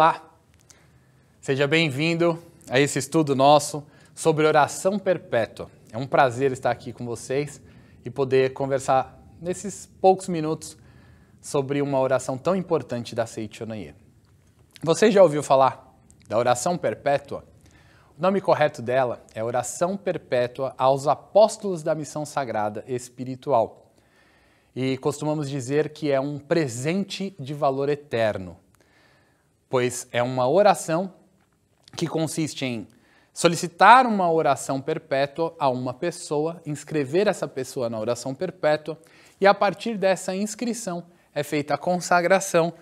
Olá! Seja bem-vindo a esse estudo nosso sobre oração perpétua. É um prazer estar aqui com vocês e poder conversar nesses poucos minutos sobre uma oração tão importante da Seichonoye. Você já ouviu falar da oração perpétua? O nome correto dela é Oração Perpétua aos Apóstolos da Missão Sagrada Espiritual. E costumamos dizer que é um presente de valor eterno pois é uma oração que consiste em solicitar uma oração perpétua a uma pessoa, inscrever essa pessoa na oração perpétua e a partir dessa inscrição é feita a consagração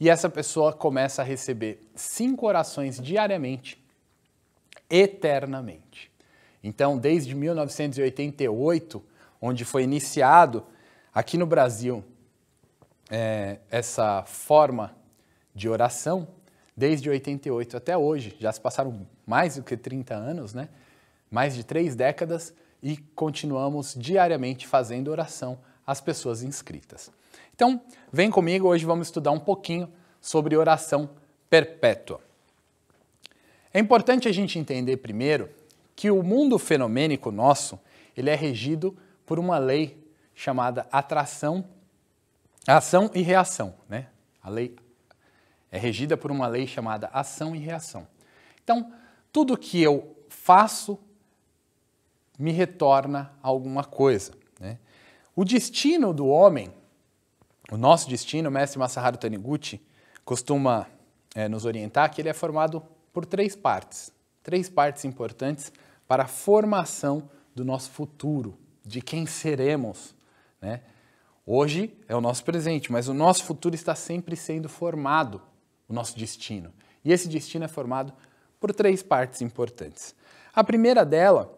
e essa pessoa começa a receber cinco orações diariamente, eternamente. Então, desde 1988, onde foi iniciado aqui no Brasil é, essa forma de oração, desde 88 até hoje, já se passaram mais do que 30 anos, né? mais de três décadas, e continuamos diariamente fazendo oração às pessoas inscritas. Então, vem comigo, hoje vamos estudar um pouquinho sobre oração perpétua. É importante a gente entender primeiro que o mundo fenomênico nosso, ele é regido por uma lei chamada atração, ação e reação, né? A lei é regida por uma lei chamada ação e reação. Então, tudo que eu faço me retorna alguma coisa. Né? O destino do homem, o nosso destino, o mestre Masaharu Taniguchi costuma é, nos orientar que ele é formado por três partes. Três partes importantes para a formação do nosso futuro, de quem seremos. Né? Hoje é o nosso presente, mas o nosso futuro está sempre sendo formado o nosso destino. E esse destino é formado por três partes importantes. A primeira dela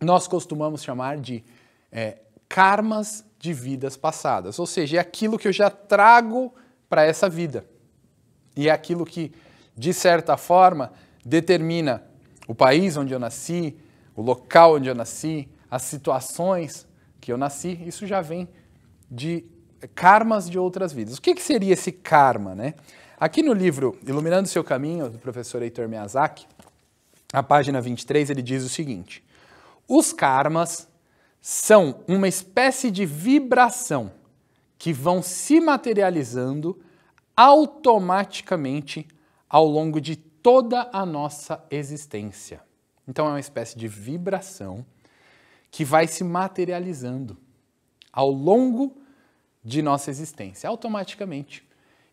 nós costumamos chamar de é, karmas de vidas passadas, ou seja, é aquilo que eu já trago para essa vida. E é aquilo que, de certa forma, determina o país onde eu nasci, o local onde eu nasci, as situações que eu nasci. Isso já vem de karmas de outras vidas. O que, que seria esse karma, né? Aqui no livro Iluminando Seu Caminho, do professor Heitor Miyazaki, na página 23, ele diz o seguinte: Os karmas são uma espécie de vibração que vão se materializando automaticamente ao longo de toda a nossa existência. Então, é uma espécie de vibração que vai se materializando ao longo de nossa existência, automaticamente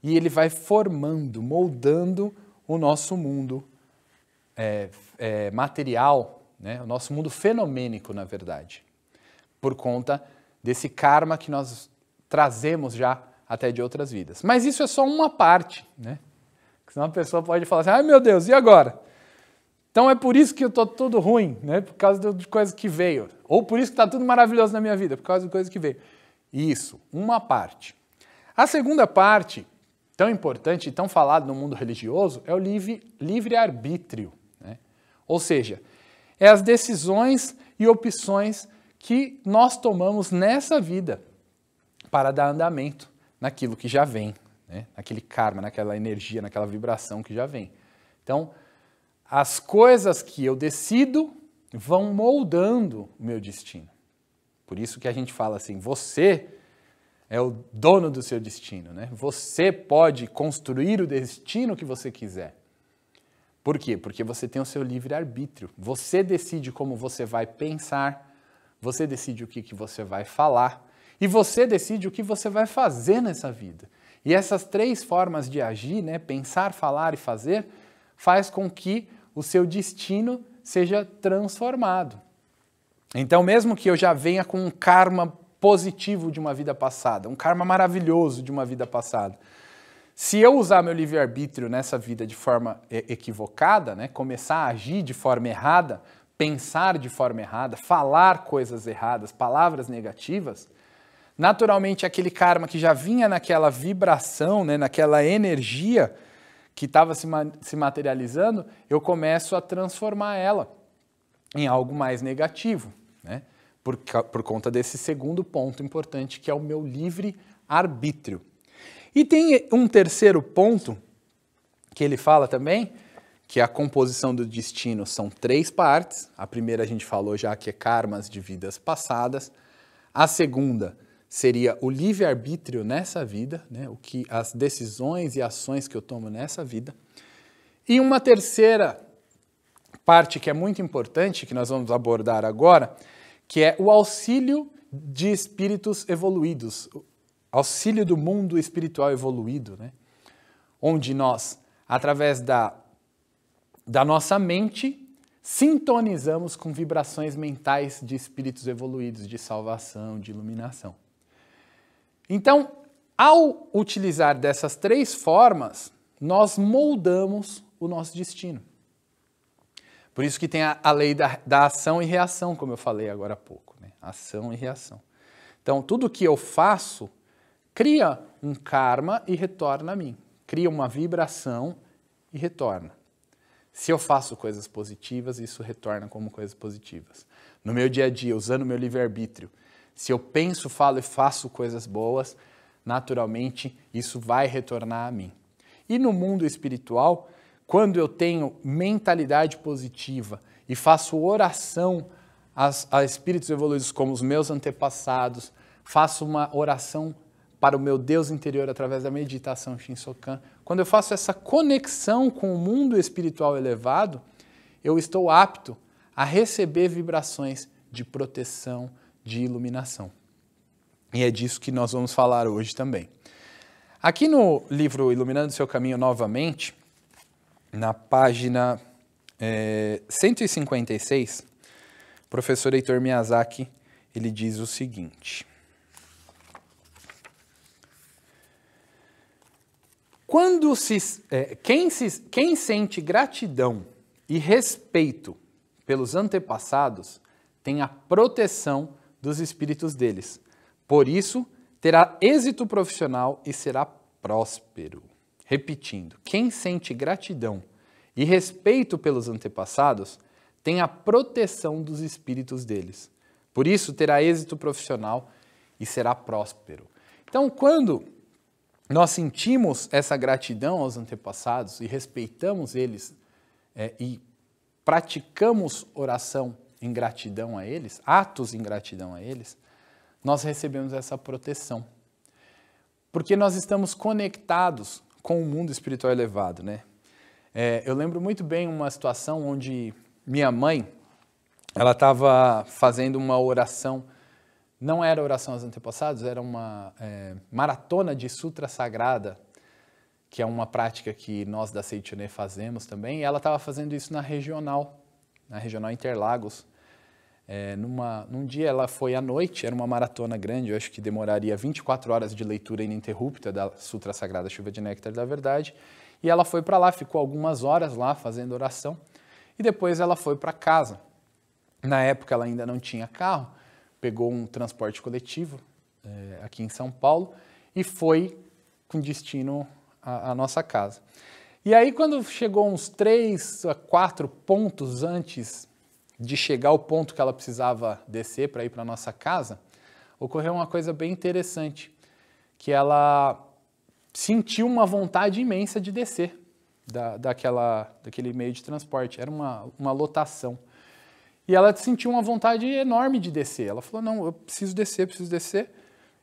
e ele vai formando, moldando o nosso mundo é, é, material, né? o nosso mundo fenomênico, na verdade, por conta desse karma que nós trazemos já até de outras vidas. Mas isso é só uma parte, né? senão a pessoa pode falar assim: ai meu Deus, e agora? Então é por isso que eu estou tudo ruim, né? Por causa de coisas que veio. Ou por isso que está tudo maravilhoso na minha vida, por causa de coisas que veio. Isso, uma parte. A segunda parte tão importante e tão falado no mundo religioso é o livre-arbítrio. Livre né? Ou seja, é as decisões e opções que nós tomamos nessa vida para dar andamento naquilo que já vem, né? naquele karma, naquela energia, naquela vibração que já vem. Então, as coisas que eu decido vão moldando o meu destino. Por isso que a gente fala assim: você é o dono do seu destino, né? Você pode construir o destino que você quiser. Por quê? Porque você tem o seu livre-arbítrio. Você decide como você vai pensar, você decide o que, que você vai falar e você decide o que você vai fazer nessa vida. E essas três formas de agir, né, pensar, falar e fazer, faz com que o seu destino seja transformado. Então, mesmo que eu já venha com um karma positivo de uma vida passada, um karma maravilhoso de uma vida passada. Se eu usar meu livre-arbítrio nessa vida de forma equivocada, né, começar a agir de forma errada, pensar de forma errada, falar coisas erradas, palavras negativas, naturalmente aquele karma que já vinha naquela vibração, né, naquela energia que estava se, ma se materializando, eu começo a transformar ela em algo mais negativo. Né? por, por conta desse segundo ponto importante, que é o meu livre arbítrio. E tem um terceiro ponto que ele fala também, que é a composição do destino são três partes. A primeira a gente falou já que é karmas de vidas passadas. A segunda seria o livre-arbítrio nessa vida, né? o que as decisões e ações que eu tomo nessa vida. E uma terceira parte que é muito importante, que nós vamos abordar agora, que é o auxílio de espíritos evoluídos, auxílio do mundo espiritual evoluído, né? onde nós, através da, da nossa mente, sintonizamos com vibrações mentais de espíritos evoluídos, de salvação, de iluminação. Então, ao utilizar dessas três formas, nós moldamos o nosso destino. Por isso que tem a, a lei da, da, ação e reação, como eu falei agora há pouco. Né? Ação e reação. Então, tudo que eu faço cria um karma e retorna a mim. Cria uma vibração e retorna. Se eu faço coisas positivas, isso retorna como coisas positivas. No meu dia a dia, usando meu livre-arbítrio, se eu penso, falo e faço coisas boas, naturalmente isso vai retornar a mim. E no mundo espiritual, quando eu tenho mentalidade positiva e faço oração a, espíritos evoluídos como os meus antepassados, faço uma oração para o meu Deus interior através da meditação Shinsokan. Quando eu faço essa conexão com o mundo espiritual elevado, eu estou apto a receber vibrações de proteção, de iluminação. E é disso que nós vamos falar hoje também. Aqui no livro Iluminando o Seu Caminho novamente, na página é, 156, o professor Heitor Miyazaki ele diz o seguinte. Quando se, é, quem, se, quem sente gratidão e respeito pelos antepassados tem a proteção dos espíritos deles. Por isso, terá êxito profissional e será próspero. Repetindo, quem sente gratidão e respeito pelos antepassados tem a proteção dos espíritos deles. Por isso, terá êxito profissional e será próspero. Então, quando nós sentimos essa gratidão aos antepassados e respeitamos eles é, e praticamos oração em gratidão a eles, atos em gratidão a eles, nós recebemos essa proteção. Porque nós estamos conectados com o mundo espiritual elevado, né? É, eu lembro muito bem uma situação onde minha mãe, ela estava fazendo uma oração, não era oração aos antepassados, era uma é, maratona de sutra sagrada, que é uma prática que nós da Seichune fazemos também, e ela estava fazendo isso na regional, na regional Interlagos, é, numa, num dia ela foi à noite, era uma maratona grande, eu acho que demoraria 24 horas de leitura ininterrupta da Sutra Sagrada Chuva de Néctar da Verdade. E ela foi para lá, ficou algumas horas lá fazendo oração e depois ela foi para casa. Na época ela ainda não tinha carro, pegou um transporte coletivo é, aqui em São Paulo e foi com destino à, à nossa casa. E aí, quando chegou uns três a quatro pontos antes de chegar ao ponto que ela precisava descer para ir para nossa casa, ocorreu uma coisa bem interessante, que ela sentiu uma vontade imensa de descer da, daquela, daquele meio de transporte. Era uma, uma lotação. E ela sentiu uma vontade enorme de descer. Ela falou: não, eu preciso descer, preciso descer.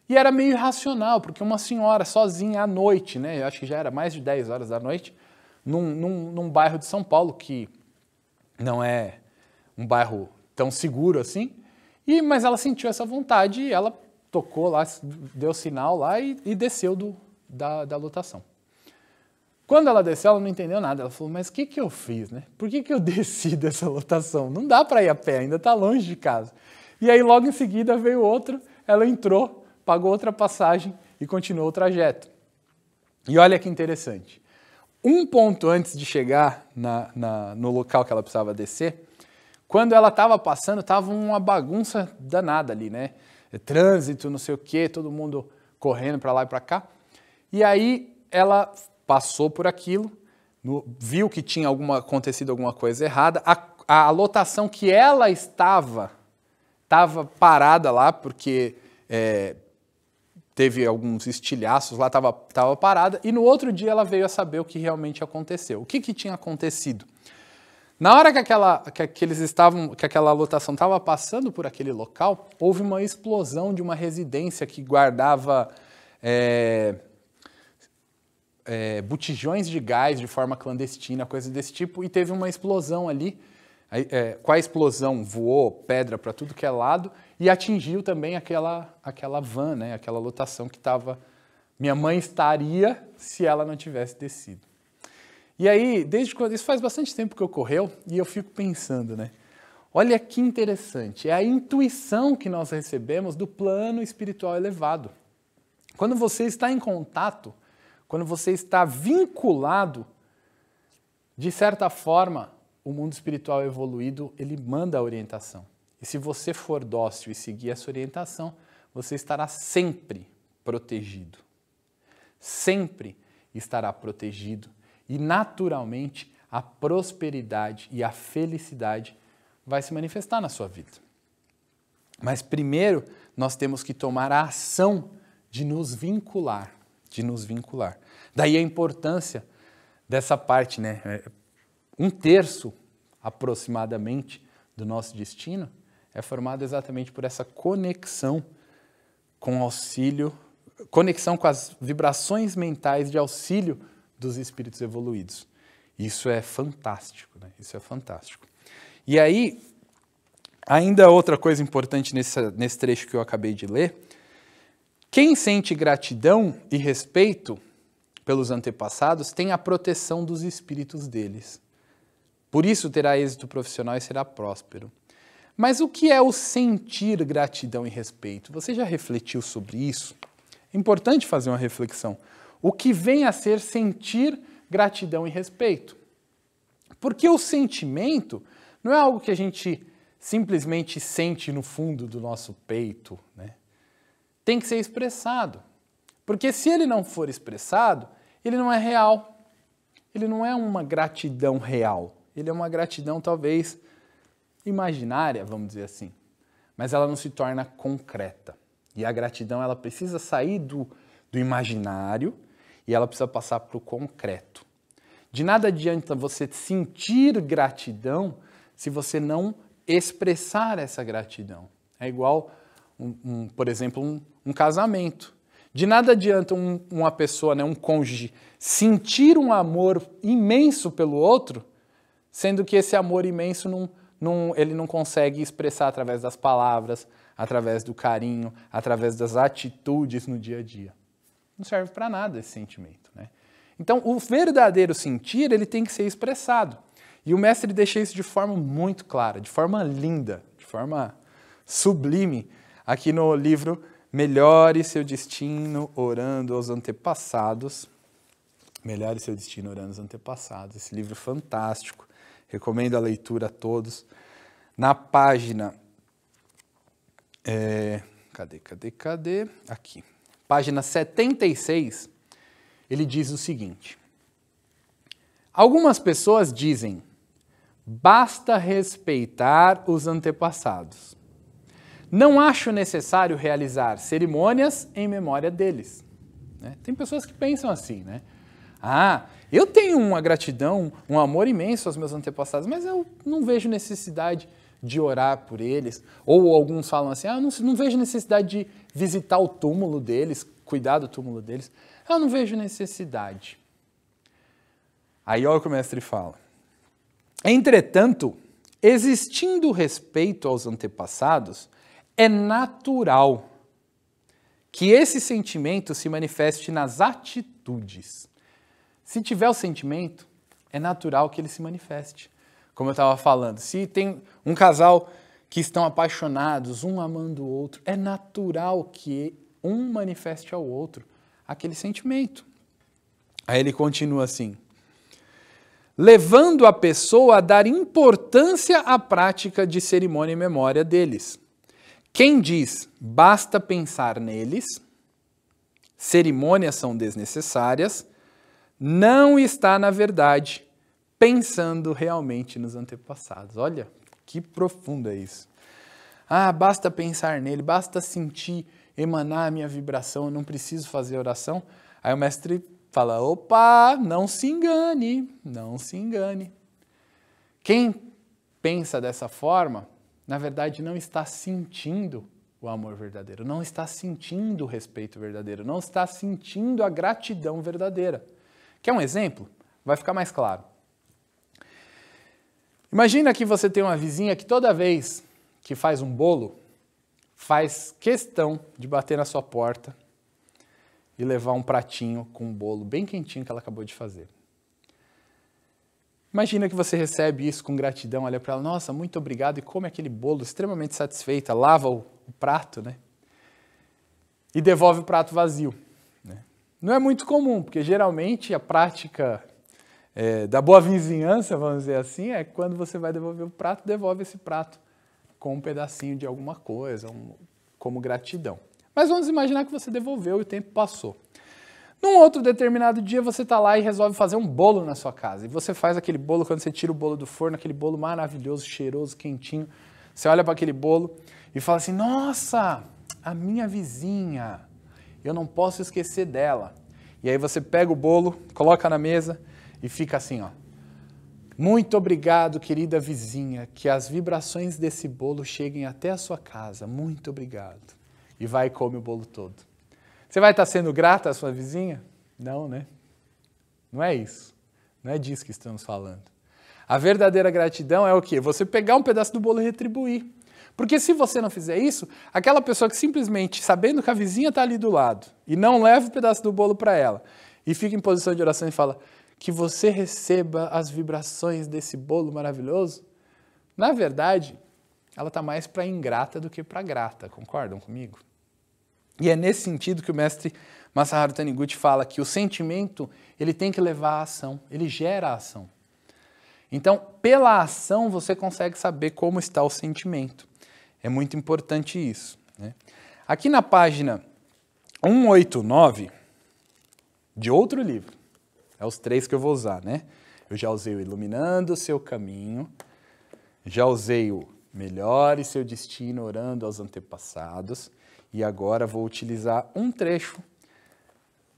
E era meio irracional, porque uma senhora sozinha à noite, né? Eu acho que já era mais de 10 horas da noite, num, num, num bairro de São Paulo que não é um bairro tão seguro assim. E, mas ela sentiu essa vontade e ela tocou lá, deu sinal lá e, e desceu do, da, da lotação. Quando ela desceu, ela não entendeu nada. Ela falou, mas o que, que eu fiz, né? Por que, que eu desci dessa lotação? Não dá para ir a pé, ainda está longe de casa. E aí, logo em seguida, veio outro, ela entrou, pagou outra passagem e continuou o trajeto. E olha que interessante. Um ponto antes de chegar na, na, no local que ela precisava descer, quando ela estava passando, estava uma bagunça danada ali, né? É trânsito, não sei o quê, todo mundo correndo para lá e para cá. E aí ela passou por aquilo, no, viu que tinha alguma, acontecido alguma coisa errada. A, a lotação que ela estava estava parada lá porque é, teve alguns estilhaços lá, estava tava parada, e no outro dia ela veio a saber o que realmente aconteceu. O que, que tinha acontecido? Na hora que, aquela, que, que eles estavam, que aquela lotação estava passando por aquele local, houve uma explosão de uma residência que guardava é, é, botijões de gás de forma clandestina, coisa desse tipo, e teve uma explosão ali. É, com a explosão voou pedra para tudo que é lado e atingiu também aquela, aquela van, né, aquela lotação que estava. Minha mãe estaria se ela não tivesse descido. E aí, desde quando isso faz bastante tempo que ocorreu, e eu fico pensando, né? Olha que interessante, é a intuição que nós recebemos do plano espiritual elevado. Quando você está em contato, quando você está vinculado, de certa forma, o mundo espiritual evoluído, ele manda a orientação. E se você for dócil e seguir essa orientação, você estará sempre protegido. Sempre estará protegido e naturalmente a prosperidade e a felicidade vai se manifestar na sua vida. Mas primeiro nós temos que tomar a ação de nos vincular, de nos vincular. Daí a importância dessa parte, né? É, um terço aproximadamente do nosso destino é formado exatamente por essa conexão com auxílio, conexão com as vibrações mentais de auxílio dos espíritos evoluídos. Isso é fantástico, né? Isso é fantástico. E aí, ainda outra coisa importante nesse, nesse trecho que eu acabei de ler, quem sente gratidão e respeito pelos antepassados tem a proteção dos espíritos deles. Por isso terá êxito profissional e será próspero. Mas o que é o sentir gratidão e respeito? Você já refletiu sobre isso? É importante fazer uma reflexão o que vem a ser sentir gratidão e respeito. Porque o sentimento não é algo que a gente simplesmente sente no fundo do nosso peito, né? Tem que ser expressado. Porque se ele não for expressado, ele não é real. Ele não é uma gratidão real. Ele é uma gratidão talvez imaginária, vamos dizer assim. Mas ela não se torna concreta. E a gratidão ela precisa sair do, do imaginário e ela precisa passar para o concreto. De nada adianta você sentir gratidão se você não expressar essa gratidão. É igual, um, um, por exemplo, um, um, casamento. De nada adianta uma pessoa, né, um cônjuge, sentir um amor imenso pelo outro, sendo que esse amor imenso não, não, ele não consegue expressar através das palavras, através do carinho, através das atitudes no dia a dia não serve para nada esse sentimento. Né? Então, o verdadeiro sentir ele tem que ser expressado. E o mestre deixa isso de forma muito clara, de forma linda, de forma sublime, aqui no livro Melhore seu destino orando aos antepassados. Melhore seu destino orando aos antepassados. Esse livro é fantástico. Recomendo a leitura a todos. Na página é, cadê, cadê, cadê? Aqui página 76, ele diz o seguinte: Algumas pessoas dizem, basta respeitar os antepassados. Não acho necessário realizar cerimônias em memória deles. Né? Tem pessoas que pensam assim, né? Ah, eu tenho uma gratidão, um amor imenso aos meus antepassados, mas eu não vejo necessidade de orar por eles. Ou alguns falam assim: ah, não, não vejo necessidade de visitar o túmulo deles, cuidar do túmulo deles. Eu não vejo necessidade. Aí olha o que o mestre fala. Entretanto, existindo respeito aos antepassados, é natural que esse sentimento se manifeste nas atitudes. Se tiver o sentimento, é natural que ele se manifeste como eu estava falando, se tem um casal que estão apaixonados, um amando o outro, é natural que um manifeste ao outro aquele sentimento. Aí ele continua assim: levando a pessoa a dar importância à prática de cerimônia e memória deles. Quem diz basta pensar neles, cerimônias são desnecessárias, não está na verdade, pensando realmente nos antepassados. Olha que profundo é isso. Ah, basta pensar nele, basta sentir emanar a minha vibração, eu não preciso fazer oração. Aí o mestre fala: opa, não se engane, não se engane. Quem pensa dessa forma, na verdade, não está sentindo o amor verdadeiro, não está sentindo o respeito verdadeiro, não está sentindo a gratidão verdadeira. Quer um exemplo? Vai ficar mais claro. Imagina que você tem uma vizinha que toda vez que faz um bolo, faz questão de bater na sua porta e levar um pratinho com um bolo bem quentinho que ela acabou de fazer. Imagina que você recebe isso com gratidão, olha para ela, nossa, muito obrigado, e come aquele bolo extremamente satisfeita, lava o, o prato, né? E devolve o prato vazio. Né? Não é muito comum, porque geralmente a prática é, da boa vizinhança, vamos dizer assim, é quando você vai devolver o prato, devolve esse prato com um pedacinho de alguma coisa, um, como gratidão. Mas vamos imaginar que você devolveu e o tempo passou. Num outro determinado dia você está lá e resolve fazer um bolo na sua casa. E você faz aquele bolo, quando você tira o bolo do forno, aquele bolo maravilhoso, cheiroso, quentinho. Você olha para aquele bolo e fala assim: Nossa, a minha vizinha, eu não posso esquecer dela. E aí você pega o bolo, coloca na mesa, e fica assim, ó. Muito obrigado, querida vizinha, que as vibrações desse bolo cheguem até a sua casa. Muito obrigado. E vai e come o bolo todo. Você vai estar sendo grata à sua vizinha? Não, né? Não é isso. Não é disso que estamos falando. A verdadeira gratidão é o quê? Você pegar um pedaço do bolo e retribuir. Porque se você não fizer isso, aquela pessoa que simplesmente, sabendo que a vizinha está ali do lado, e não leva o pedaço do bolo para ela, e fica em posição de oração e fala: que você receba as vibrações desse bolo maravilhoso, na verdade, ela está mais para ingrata do que para grata, concordam comigo? E é nesse sentido que o mestre Masaharu Taniguchi fala que o sentimento ele tem que levar à ação, ele gera a ação. Então, pela ação você consegue saber como está o sentimento. É muito importante isso. Né? Aqui na página 189 de outro livro, é os três que eu vou usar, né? Eu já usei o iluminando o seu caminho, já usei o melhore seu destino orando aos antepassados, e agora vou utilizar um trecho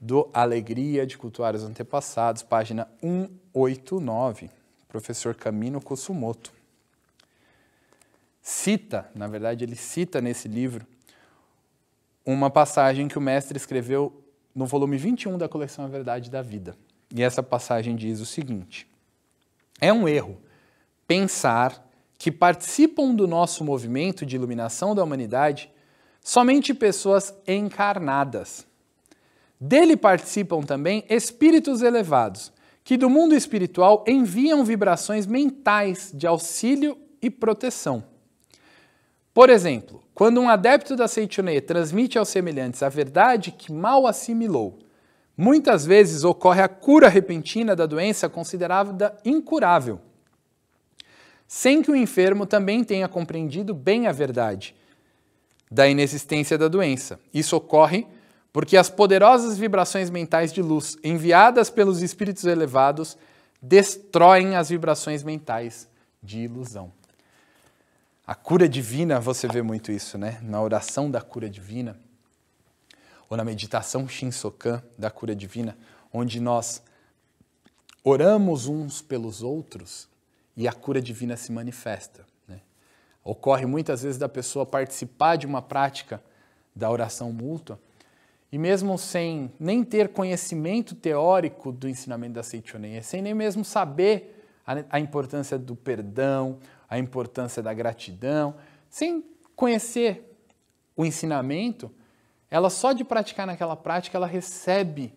do Alegria de Cultuar os Antepassados, página 189, professor Camino Kosumoto. Cita, na verdade, ele cita nesse livro uma passagem que o mestre escreveu no volume 21 da coleção A Verdade da Vida. E essa passagem diz o seguinte: É um erro pensar que participam do nosso movimento de iluminação da humanidade somente pessoas encarnadas. Dele participam também espíritos elevados, que do mundo espiritual enviam vibrações mentais de auxílio e proteção. Por exemplo, quando um adepto da Seitonê transmite aos semelhantes a verdade que mal assimilou, Muitas vezes ocorre a cura repentina da doença considerada incurável, sem que o enfermo também tenha compreendido bem a verdade da inexistência da doença. Isso ocorre porque as poderosas vibrações mentais de luz enviadas pelos espíritos elevados destroem as vibrações mentais de ilusão. A cura divina, você vê muito isso, né? Na oração da cura divina, ou na meditação Shinsokan da cura divina, onde nós oramos uns pelos outros e a cura divina se manifesta. Né? Ocorre muitas vezes da pessoa participar de uma prática da oração mútua e mesmo sem nem ter conhecimento teórico do ensinamento da Seichonen, sem nem mesmo saber a, a importância do perdão, a importância da gratidão, sem conhecer o ensinamento, ela só de praticar naquela prática, ela recebe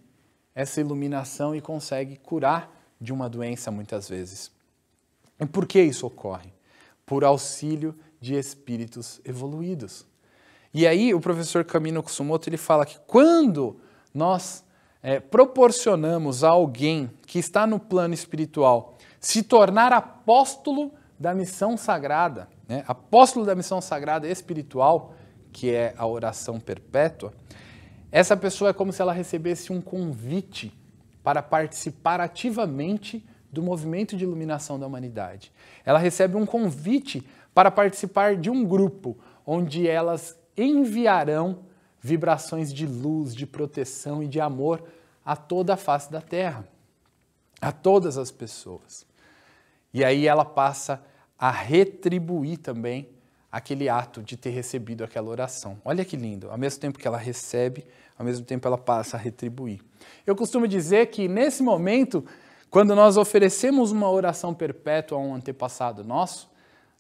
essa iluminação e consegue curar de uma doença muitas vezes. E por que isso ocorre? Por auxílio de espíritos evoluídos. E aí o professor Camino Kusumoto ele fala que quando nós é, proporcionamos a alguém que está no plano espiritual se tornar apóstolo da missão sagrada, né? apóstolo da missão sagrada espiritual, que é a oração perpétua, essa pessoa é como se ela recebesse um convite para participar ativamente do movimento de iluminação da humanidade. Ela recebe um convite para participar de um grupo onde elas enviarão vibrações de luz, de proteção e de amor a toda a face da Terra, a todas as pessoas. E aí ela passa a retribuir também aquele ato de ter recebido aquela oração. Olha que lindo, ao mesmo tempo que ela recebe, ao mesmo tempo ela passa a retribuir. Eu costumo dizer que nesse momento, quando nós oferecemos uma oração perpétua a um antepassado nosso,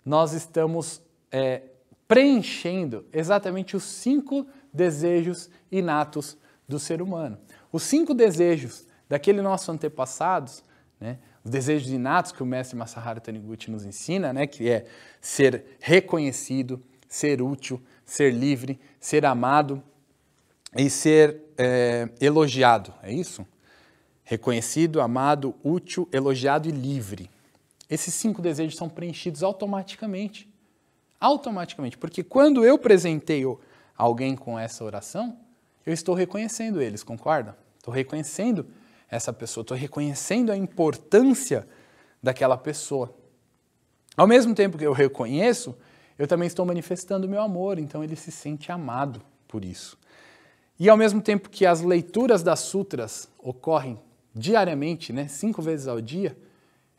nós estamos é, preenchendo exatamente os cinco desejos inatos do ser humano. Os cinco desejos daquele nosso antepassado, né, os desejos inatos que o mestre Masaharu Taniguchi nos ensina, né, que é ser reconhecido, ser útil, ser livre, ser amado e ser é, elogiado, é isso? Reconhecido, amado, útil, elogiado e livre. Esses cinco desejos são preenchidos automaticamente. Automaticamente, porque quando eu presenteio alguém com essa oração, eu estou reconhecendo eles, concorda? Estou reconhecendo essa pessoa, estou reconhecendo a importância daquela pessoa. Ao mesmo tempo que eu reconheço, eu também estou manifestando meu amor, então ele se sente amado por isso. E ao mesmo tempo que as leituras das sutras ocorrem diariamente, né, cinco vezes ao dia,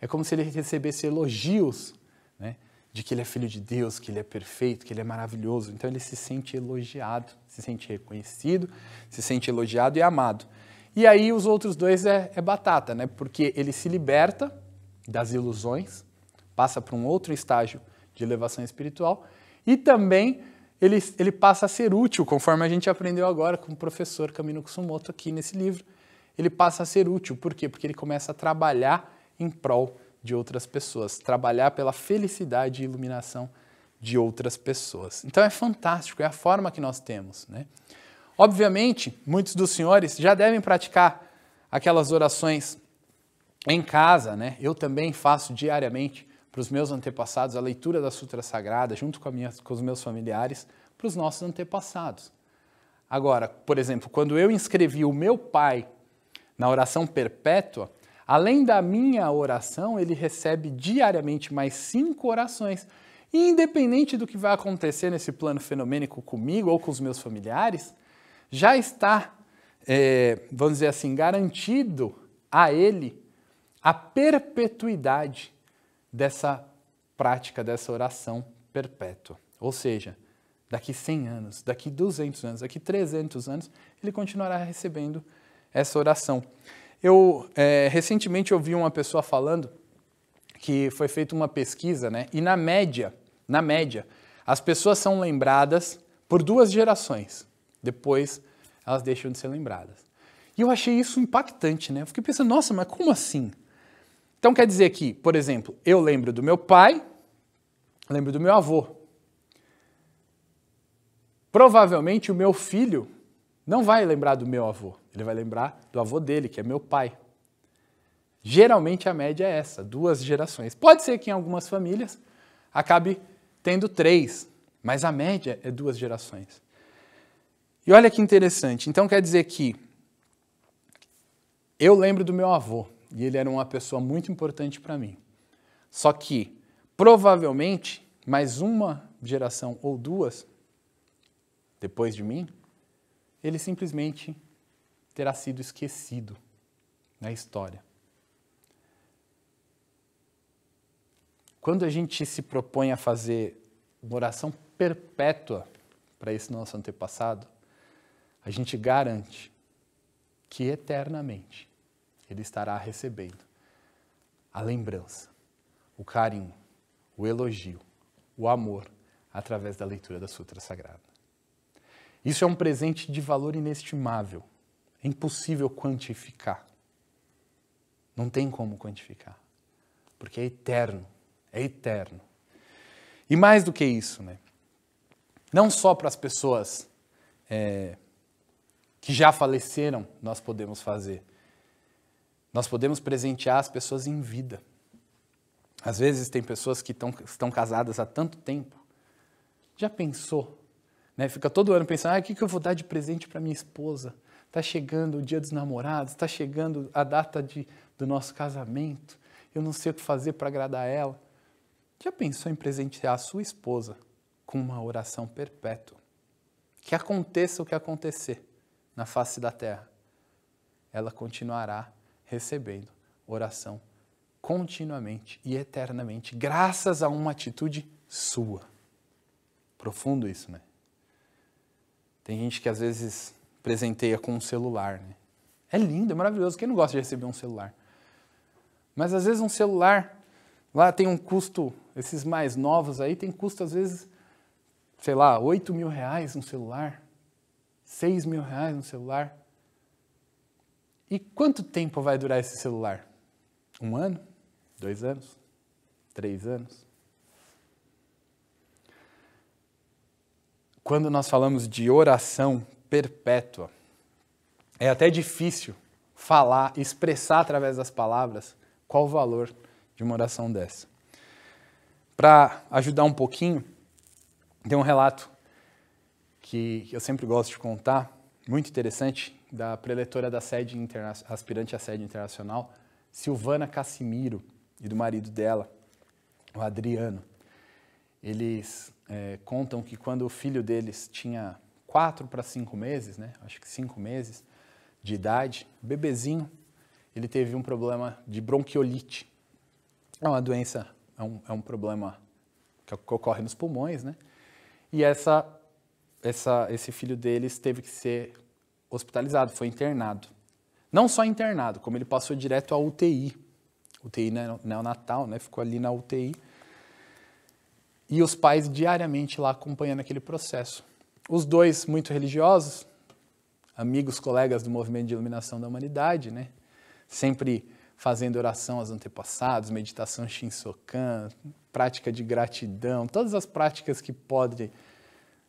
é como se ele recebesse elogios, né, de que ele é filho de Deus, que ele é perfeito, que ele é maravilhoso. Então ele se sente elogiado, se sente reconhecido, se sente elogiado e amado. E aí os outros dois é, é batata, né? Porque ele se liberta das ilusões, passa para um outro estágio de elevação espiritual e também ele, ele passa a ser útil, conforme a gente aprendeu agora com o professor Camino Kusumoto aqui nesse livro. Ele passa a ser útil, por quê? Porque ele começa a trabalhar em prol de outras pessoas, trabalhar pela felicidade e iluminação de outras pessoas. Então é fantástico, é a forma que nós temos, né? Obviamente, muitos dos senhores já devem praticar aquelas orações em casa, né? Eu também faço diariamente para os meus antepassados a leitura da Sutra Sagrada, junto com, minha, com os meus familiares, para os nossos antepassados. Agora, por exemplo, quando eu inscrevi o meu pai na oração perpétua, além da minha oração, ele recebe diariamente mais cinco orações. E independente do que vai acontecer nesse plano fenomênico comigo ou com os meus familiares, já está, é, vamos dizer assim, garantido a ele a perpetuidade dessa prática, dessa oração perpétua. Ou seja, daqui 100 anos, daqui 200 anos, daqui 300 anos, ele continuará recebendo essa oração. Eu é, recentemente ouvi uma pessoa falando que foi feita uma pesquisa, né? E na média, na média, as pessoas são lembradas por duas gerações. Depois elas deixam de ser lembradas. E eu achei isso impactante, né? Eu fiquei pensando, nossa, mas como assim? Então quer dizer que, por exemplo, eu lembro do meu pai, lembro do meu avô. Provavelmente o meu filho não vai lembrar do meu avô, ele vai lembrar do avô dele, que é meu pai. Geralmente a média é essa, duas gerações. Pode ser que em algumas famílias acabe tendo três, mas a média é duas gerações. E olha que interessante. Então quer dizer que eu lembro do meu avô e ele era uma pessoa muito importante para mim. Só que provavelmente mais uma geração ou duas depois de mim, ele simplesmente terá sido esquecido na história. Quando a gente se propõe a fazer uma oração perpétua para esse nosso antepassado, a gente garante que eternamente ele estará recebendo a lembrança, o carinho, o elogio, o amor através da leitura da Sutra Sagrada. Isso é um presente de valor inestimável, é impossível quantificar. Não tem como quantificar, porque é eterno, é eterno. E mais do que isso, né? não só para as pessoas é, que já faleceram, nós podemos fazer. Nós podemos presentear as pessoas em vida. Às vezes tem pessoas que tão, estão casadas há tanto tempo. Já pensou? Né? Fica todo ano pensando, ah, o que, que eu vou dar de presente para minha esposa? Está chegando o dia dos namorados, está chegando a data de, do nosso casamento. Eu não sei o que fazer para agradar ela. Já pensou em presentear a sua esposa com uma oração perpétua? Que aconteça o que acontecer, na face da terra, ela continuará recebendo oração continuamente e eternamente, graças a uma atitude sua. Profundo isso, né? Tem gente que às vezes presenteia com um celular, né? É lindo, é maravilhoso. Quem não gosta de receber um celular? Mas às vezes um celular lá tem um custo, esses mais novos aí, tem custo às vezes, sei lá, 8 mil reais um celular. 6 mil reais no celular. E quanto tempo vai durar esse celular? Um ano? Dois anos? Três anos? Quando nós falamos de oração perpétua, é até difícil falar, expressar através das palavras qual o valor de uma oração dessa. Para ajudar um pouquinho, tem um relato que eu sempre gosto de contar, muito interessante, da preletora da sede interna... aspirante à sede internacional, Silvana Cassimiro, e do marido dela, o Adriano. Eles é, contam que quando o filho deles tinha quatro para cinco meses, né? Acho que cinco meses de idade, bebezinho, ele teve um problema de bronquiolite. É uma doença, é um, é um problema que ocorre nos pulmões, né? E essa essa, esse filho deles teve que ser hospitalizado, foi internado. Não só internado, como ele passou direto à UTI. UTI é neonatal, né? Ficou ali na UTI. E os pais diariamente lá acompanhando aquele processo. Os dois muito religiosos, amigos, colegas do movimento de iluminação da humanidade, né? Sempre fazendo oração aos antepassados, meditação Shinsokan, prática de gratidão, todas as práticas que podem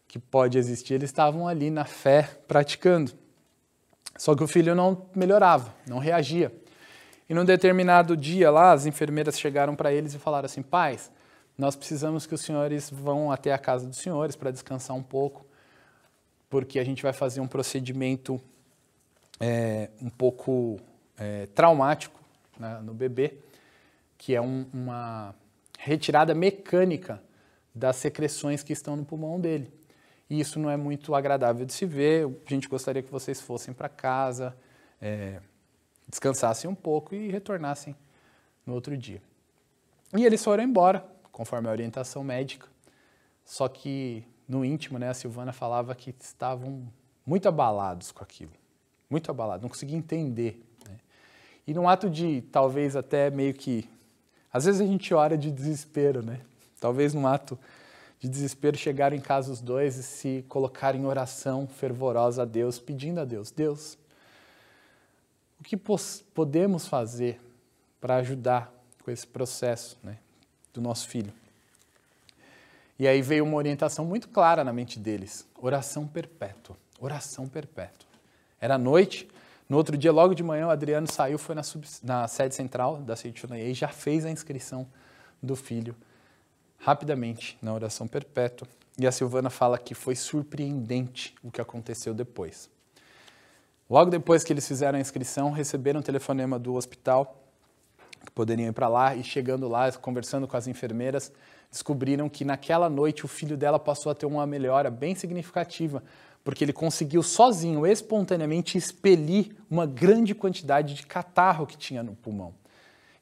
que pode existir, eles estavam ali na fé praticando. Só que o filho não melhorava, não reagia. E num determinado dia lá, as enfermeiras chegaram para eles e falaram assim: Pais, nós precisamos que os senhores vão até a casa dos senhores para descansar um pouco, porque a gente vai fazer um procedimento é, um pouco é, traumático né, no bebê, que é um, uma retirada mecânica das secreções que estão no pulmão dele e isso não é muito agradável de se ver. A gente gostaria que vocês fossem para casa, é, descansassem um pouco e retornassem no outro dia. E eles foram embora, conforme a orientação médica. Só que no íntimo, né, a Silvana falava que estavam muito abalados com aquilo, muito abalados, não conseguia entender. Né? E num ato de talvez até meio que, às vezes a gente ora de desespero, né? Talvez num ato de desespero chegaram em casa os dois e se colocaram em oração fervorosa a Deus, pedindo a Deus: Deus, o que podemos fazer para ajudar com esse processo né, do nosso filho? E aí veio uma orientação muito clara na mente deles: oração perpétua, oração perpétua. Era noite, no outro dia, logo de manhã, o Adriano saiu, foi na, sub, na sede central da CITUNAE e já fez a inscrição do filho rapidamente na oração perpétua. E a Silvana fala que foi surpreendente o que aconteceu depois. Logo depois que eles fizeram a inscrição, receberam o um telefonema do hospital que poderiam ir para lá e chegando lá, conversando com as enfermeiras, descobriram que naquela noite o filho dela passou a ter uma melhora bem significativa, porque ele conseguiu sozinho, espontaneamente, expelir uma grande quantidade de catarro que tinha no pulmão.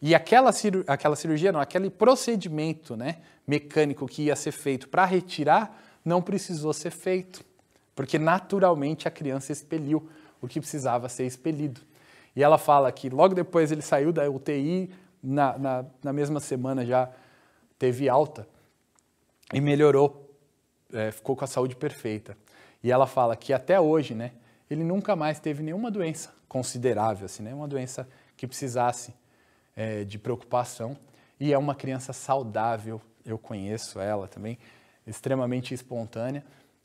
E aquela, cir aquela cirurgia, não, aquele procedimento né, mecânico que ia ser feito para retirar, não precisou ser feito, porque naturalmente a criança expeliu o que precisava ser expelido. E ela fala que logo depois ele saiu da UTI, na, na, na mesma semana já teve alta e melhorou, é, ficou com a saúde perfeita. E ela fala que até hoje, né, ele nunca mais teve nenhuma doença considerável, assim, nenhuma doença que precisasse é, de preocupação. E é uma criança saudável, eu conheço ela também, extremamente espontânea.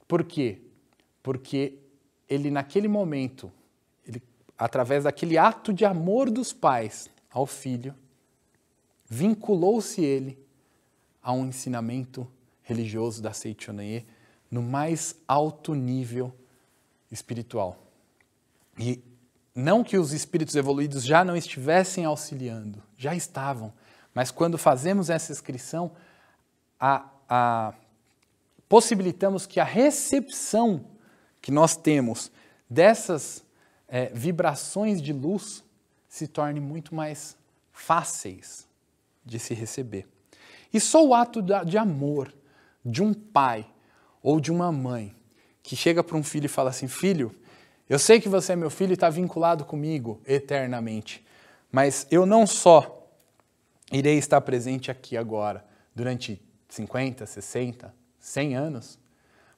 Por quê? Porque ele, naquele momento, ele, através daquele ato de amor dos pais ao filho, vinculou-se ele a um ensinamento religioso da Seichonaye no mais alto nível espiritual. E não que os espíritos evoluídos já não estivessem auxiliando, já estavam, mas quando fazemos essa inscrição, a, a, possibilitamos que a recepção que nós temos dessas é, vibrações de luz se torne muito mais fáceis de se receber. E só o ato de amor de um pai ou de uma mãe que chega para um filho e fala assim: Filho, eu sei que você é meu filho e está vinculado comigo eternamente, mas eu não só irei estar presente aqui agora, durante 50, 60, 100 anos,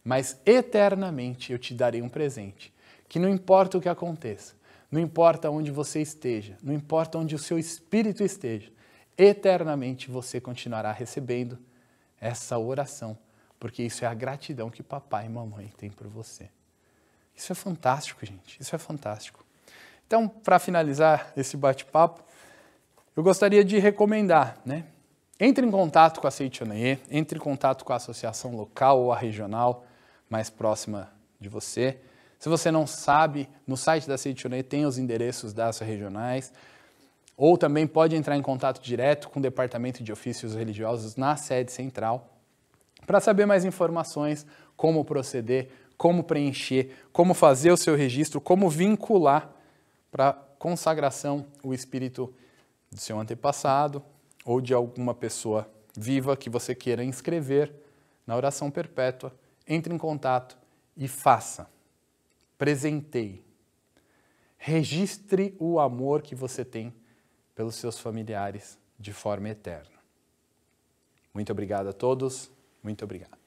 mas eternamente eu te darei um presente, que não importa o que aconteça, não importa onde você esteja, não importa onde o seu espírito esteja, eternamente você continuará recebendo essa oração, porque isso é a gratidão que papai e mamãe têm por você. Isso é fantástico, gente. Isso é fantástico. Então, para finalizar esse bate-papo, eu gostaria de recomendar, né? Entre em contato com a Seichonae, entre em contato com a associação local ou a regional mais próxima de você. Se você não sabe, no site da Seichonae tem os endereços das regionais. Ou também pode entrar em contato direto com o Departamento de Ofícios Religiosos na sede central para saber mais informações, como proceder, como preencher, como fazer o seu registro, como vincular para consagração o espírito do seu antepassado ou de alguma pessoa viva que você queira inscrever na oração perpétua, entre em contato e faça. Presentei. Registre o amor que você tem pelos seus familiares de forma eterna. Muito obrigado a todos. Muito obrigado.